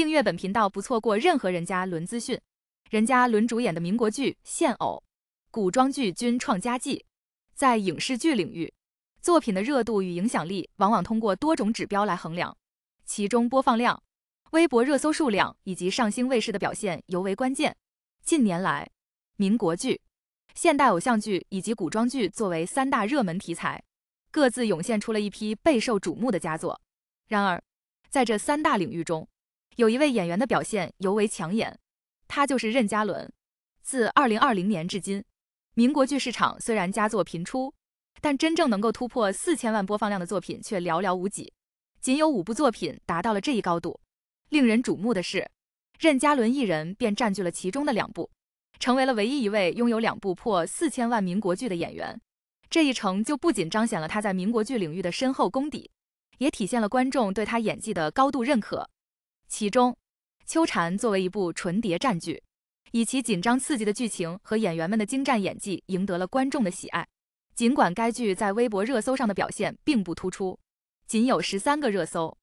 订阅本频道，不错过任何人家伦资讯。人家伦主演的民国剧、现偶、古装剧均创佳绩。在影视剧领域，作品的热度与影响力往往通过多种指标来衡量，其中播放量、微博热搜数量以及上星卫视的表现尤为关键。近年来，民国剧、现代偶像剧以及古装剧作为三大热门题材，各自涌现出了一批备受瞩目的佳作。然而，在这三大领域中，有一位演员的表现尤为抢眼，他就是任嘉伦。自2020年至今，民国剧市场虽然佳作频出，但真正能够突破四千万播放量的作品却寥寥无几，仅有五部作品达到了这一高度。令人瞩目的是，任嘉伦一人便占据了其中的两部，成为了唯一一位拥有两部破四千万民国剧的演员。这一成就不仅彰显了他在民国剧领域的深厚功底，也体现了观众对他演技的高度认可。其中，《秋蝉》作为一部纯谍战剧，以其紧张刺激的剧情和演员们的精湛演技赢得了观众的喜爱。尽管该剧在微博热搜上的表现并不突出，仅有十三个热搜，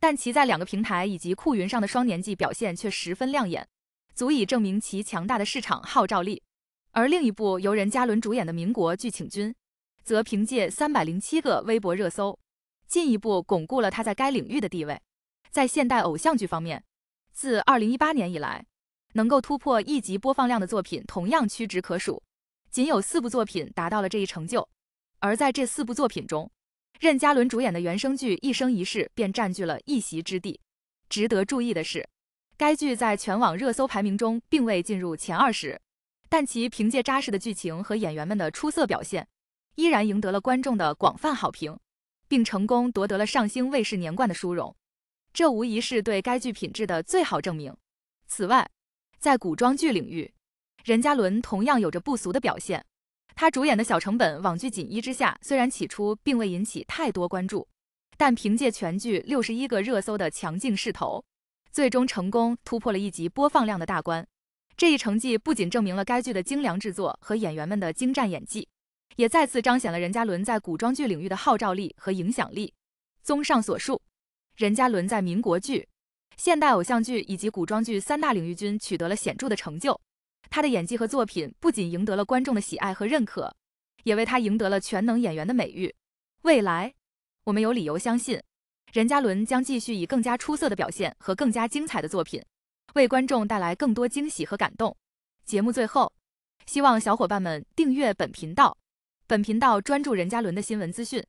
但其在两个平台以及酷云上的双年季表现却十分亮眼，足以证明其强大的市场号召力。而另一部由任嘉伦主演的民国剧《请君》，则凭借三百零七个微博热搜，进一步巩固了他在该领域的地位。在现代偶像剧方面，自二零一八年以来，能够突破亿级播放量的作品同样屈指可数，仅有四部作品达到了这一成就。而在这四部作品中，任嘉伦主演的原生剧《一生一世》便占据了一席之地。值得注意的是，该剧在全网热搜排名中并未进入前二十，但其凭借扎实的剧情和演员们的出色表现，依然赢得了观众的广泛好评，并成功夺得了上星卫视年冠的殊荣。这无疑是对该剧品质的最好证明。此外，在古装剧领域，任嘉伦同样有着不俗的表现。他主演的小成本网剧《锦衣之下》，虽然起初并未引起太多关注，但凭借全剧六十一个热搜的强劲势头，最终成功突破了一集播放量的大关。这一成绩不仅证明了该剧的精良制作和演员们的精湛演技，也再次彰显了任嘉伦在古装剧领域的号召力和影响力。综上所述。任嘉伦在民国剧、现代偶像剧以及古装剧三大领域均取得了显著的成就。他的演技和作品不仅赢得了观众的喜爱和认可，也为他赢得了全能演员的美誉。未来，我们有理由相信，任嘉伦将继续以更加出色的表现和更加精彩的作品，为观众带来更多惊喜和感动。节目最后，希望小伙伴们订阅本频道。本频道专注任嘉伦的新闻资讯。